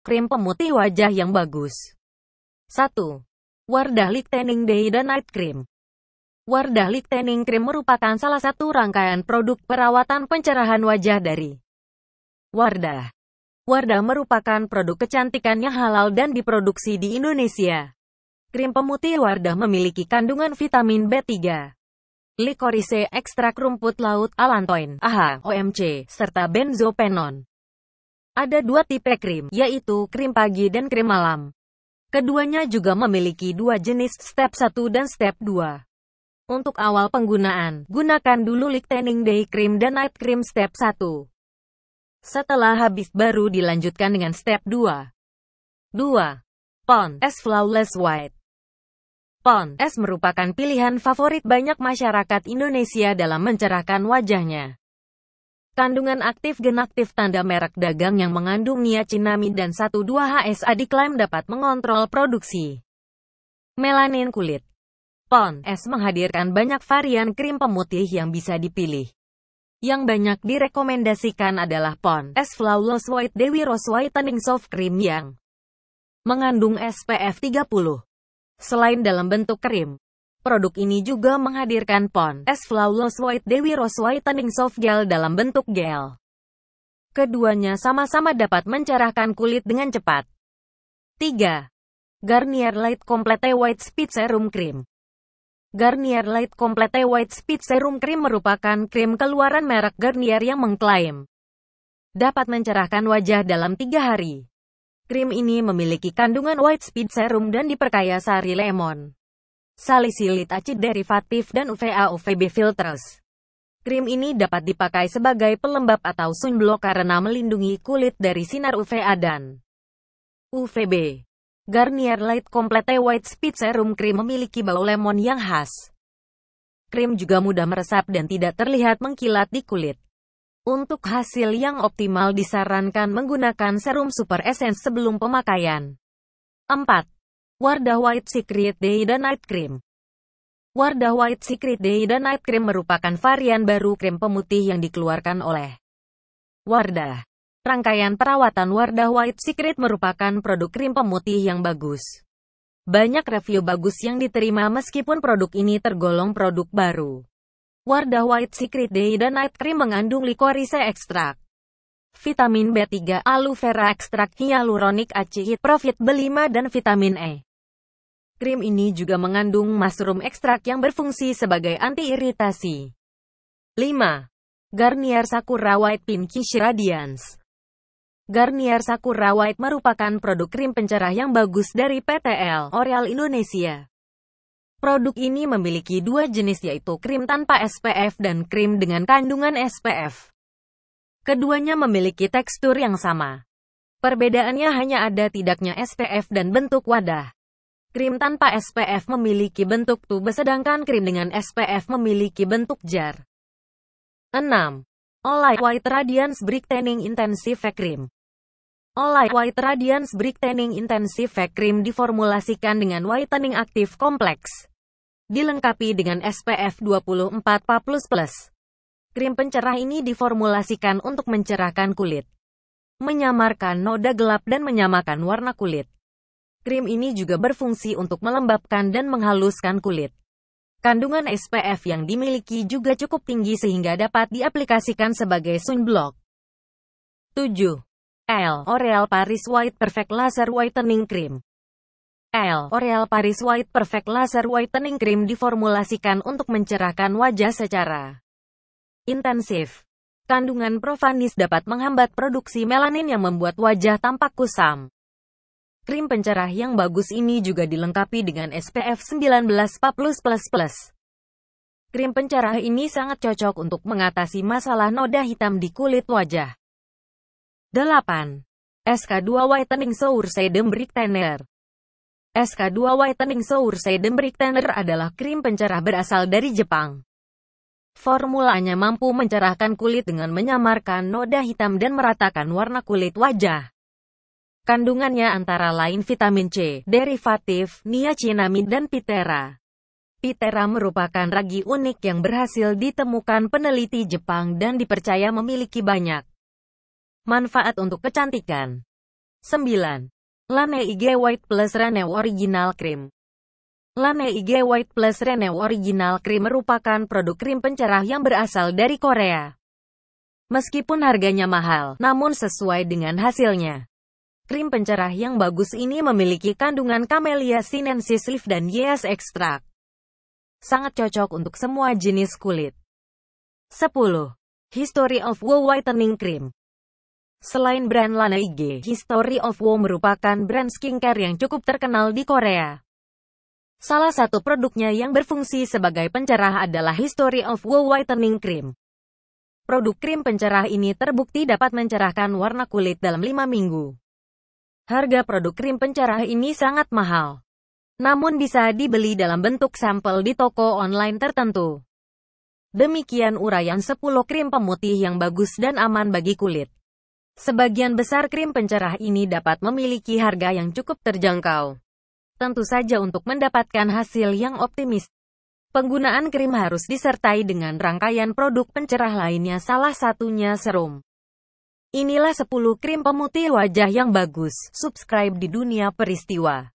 Krim pemutih wajah yang bagus. 1. Wardah Tanning Day dan Night Cream Wardah Tanning Cream merupakan salah satu rangkaian produk perawatan pencerahan wajah dari Wardah. Wardah merupakan produk kecantikan yang halal dan diproduksi di Indonesia. Krim pemutih Wardah memiliki kandungan vitamin B3, licorice ekstrak rumput laut alantoin, AHA, OMC, serta benzopenon. Ada dua tipe krim, yaitu krim pagi dan krim malam. Keduanya juga memiliki dua jenis step 1 dan step 2. Untuk awal penggunaan, gunakan dulu lightening day cream dan night cream step 1. Setelah habis baru dilanjutkan dengan step 2. 2. Pond S Flawless White Pond S merupakan pilihan favorit banyak masyarakat Indonesia dalam mencerahkan wajahnya. Kandungan aktif genaktif tanda merek dagang yang mengandung niacinamide dan 1,2-HSA diklaim dapat mengontrol produksi melanin kulit. Pond S menghadirkan banyak varian krim pemutih yang bisa dipilih. Yang banyak direkomendasikan adalah Pond S Flawless White Dewi Rose Whitening Soft Cream yang mengandung SPF 30. Selain dalam bentuk krim, produk ini juga menghadirkan pon es flawless white dewi rose whitening soft gel dalam bentuk gel. Keduanya sama-sama dapat mencerahkan kulit dengan cepat. 3. Garnier Light Complete White Speed Serum Cream Garnier Light Complete White Speed Serum Cream merupakan krim keluaran merek Garnier yang mengklaim dapat mencerahkan wajah dalam 3 hari. Krim ini memiliki kandungan white speed serum dan diperkaya sari lemon salisilit acid derivatif dan UVA-UVB filters. Krim ini dapat dipakai sebagai pelembab atau sunblock karena melindungi kulit dari sinar UVA dan UVB. Garnier Light Complete White Speed Serum Cream memiliki bau lemon yang khas. Krim juga mudah meresap dan tidak terlihat mengkilat di kulit. Untuk hasil yang optimal disarankan menggunakan serum super essence sebelum pemakaian. 4. Wardah White Secret Day dan Night Cream Wardah White Secret Day dan Night Cream merupakan varian baru krim pemutih yang dikeluarkan oleh Wardah. Rangkaian perawatan Wardah White Secret merupakan produk krim pemutih yang bagus. Banyak review bagus yang diterima meskipun produk ini tergolong produk baru. Wardah White Secret Day dan Night Cream mengandung licorice ekstrak vitamin B3, aloe vera ekstrak hyaluronic acid, profit B5 dan vitamin E. Krim ini juga mengandung mushroom ekstrak yang berfungsi sebagai antiiritasi. iritasi 5. Garnier Sakura White Pinkish Radiance Garnier Sakura White merupakan produk krim pencerah yang bagus dari PTL Oreal Indonesia. Produk ini memiliki dua jenis yaitu krim tanpa SPF dan krim dengan kandungan SPF. Keduanya memiliki tekstur yang sama. Perbedaannya hanya ada tidaknya SPF dan bentuk wadah. Krim tanpa SPF memiliki bentuk tube sedangkan krim dengan SPF memiliki bentuk jar. 6. Olay White Radiance Brick Tanning Intensive Cream Olay White Radiance Brick Tanning Intensive Cream diformulasikan dengan whitening aktif kompleks. Dilengkapi dengan SPF 24 plus plus. Krim pencerah ini diformulasikan untuk mencerahkan kulit, menyamarkan noda gelap dan menyamakan warna kulit. Krim ini juga berfungsi untuk melembabkan dan menghaluskan kulit. Kandungan SPF yang dimiliki juga cukup tinggi sehingga dapat diaplikasikan sebagai sunblock. 7. L. L'Oreal Paris White Perfect Laser Whitening Cream L'Oreal Paris White Perfect Laser Whitening Cream diformulasikan untuk mencerahkan wajah secara intensif. Kandungan profanis dapat menghambat produksi melanin yang membuat wajah tampak kusam. Krim pencerah yang bagus ini juga dilengkapi dengan SPF 19++++. Krim pencerah ini sangat cocok untuk mengatasi masalah noda hitam di kulit wajah. 8. SK2 Whitening Sour Sedum Brick Tanner SK2 Whitening Sour Sedum Brick Tanner adalah krim pencerah berasal dari Jepang. Formulanya mampu mencerahkan kulit dengan menyamarkan noda hitam dan meratakan warna kulit wajah. Kandungannya antara lain vitamin C, derivatif, niacinamid dan pitera. Pitera merupakan ragi unik yang berhasil ditemukan peneliti Jepang dan dipercaya memiliki banyak manfaat untuk kecantikan. 9. Lane IG White Plus Renew Original Cream Lane IG White Plus Renew Original Cream merupakan produk krim pencerah yang berasal dari Korea. Meskipun harganya mahal, namun sesuai dengan hasilnya. Krim pencerah yang bagus ini memiliki kandungan Camellia sinensis leaf dan yeast extract. Sangat cocok untuk semua jenis kulit. 10. History of Woe Whitening Cream Selain brand Laneige, History of Woe merupakan brand skincare yang cukup terkenal di Korea. Salah satu produknya yang berfungsi sebagai pencerah adalah History of Woe Whitening Cream. Produk krim pencerah ini terbukti dapat mencerahkan warna kulit dalam 5 minggu. Harga produk krim pencerah ini sangat mahal. Namun bisa dibeli dalam bentuk sampel di toko online tertentu. Demikian uraian 10 krim pemutih yang bagus dan aman bagi kulit. Sebagian besar krim pencerah ini dapat memiliki harga yang cukup terjangkau. Tentu saja untuk mendapatkan hasil yang optimis. Penggunaan krim harus disertai dengan rangkaian produk pencerah lainnya salah satunya serum. Inilah 10 krim pemutih wajah yang bagus. Subscribe di Dunia Peristiwa.